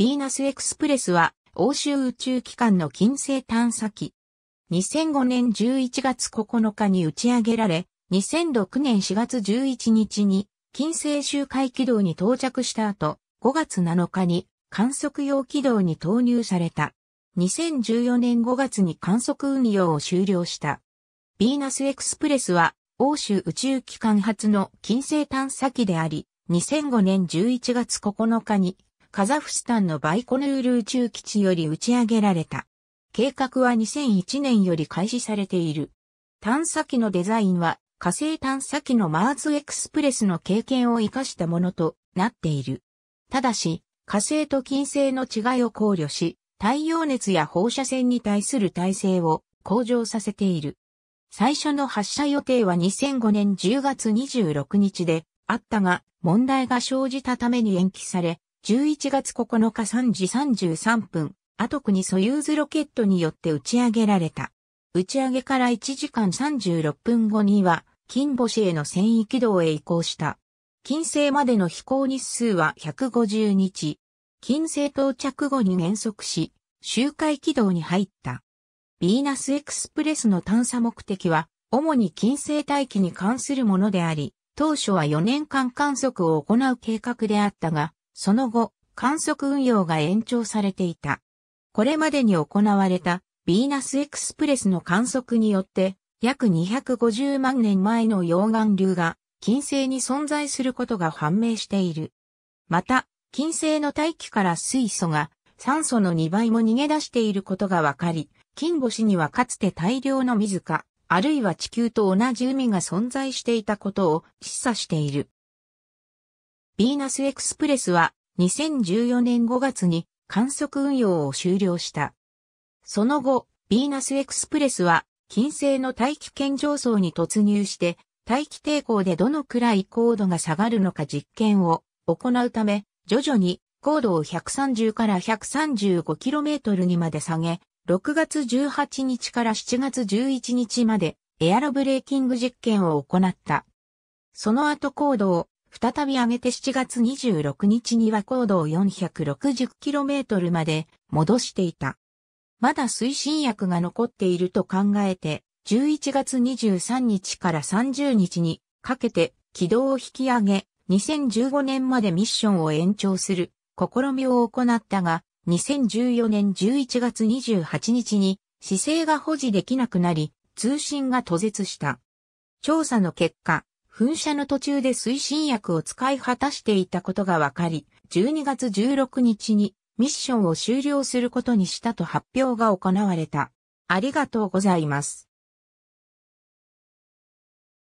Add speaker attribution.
Speaker 1: ビーナスエクスプレスは欧州宇宙機関の金星探査機。2005年11月9日に打ち上げられ、2006年4月11日に金星周回軌道に到着した後、5月7日に観測用軌道に投入された。2014年5月に観測運用を終了した。ビーナスエクスプレスは欧州宇宙機関初の金星探査機であり、2005年11月9日にカザフスタンのバイコヌール宇宙基地より打ち上げられた。計画は2001年より開始されている。探査機のデザインは火星探査機のマーズエクスプレスの経験を活かしたものとなっている。ただし、火星と金星の違いを考慮し、太陽熱や放射線に対する耐性を向上させている。最初の発射予定は2005年10月26日であったが、問題が生じたために延期され、11月9日3時33分、アトクにソユーズロケットによって打ち上げられた。打ち上げから1時間36分後には、金星への繊維軌道へ移行した。金星までの飛行日数は150日。金星到着後に減速し、周回軌道に入った。ビーナスエクスプレスの探査目的は、主に金星大気に関するものであり、当初は4年間観測を行う計画であったが、その後、観測運用が延長されていた。これまでに行われたビーナスエクスプレスの観測によって、約250万年前の溶岩流が金星に存在することが判明している。また、金星の大気から水素が酸素の2倍も逃げ出していることがわかり、金星にはかつて大量の水か、あるいは地球と同じ海が存在していたことを示唆している。ビーナスエクスプレスは2014年5月に観測運用を終了した。その後、ビーナスエクスプレスは金星の大気圏上層に突入して大気抵抗でどのくらい高度が下がるのか実験を行うため、徐々に高度を130から 135km にまで下げ、6月18日から7月11日までエアロブレーキング実験を行った。その後高度を再び上げて7月26日には高度を 460km まで戻していた。まだ推進薬が残っていると考えて、11月23日から30日にかけて軌道を引き上げ、2015年までミッションを延長する試みを行ったが、2014年11月28日に姿勢が保持できなくなり、通信が途絶した。調査の結果、噴射の途中で推進薬を使い果たしていたことが分かり、12月16日にミッションを終了することにしたと発表が行われた。ありがとうございます。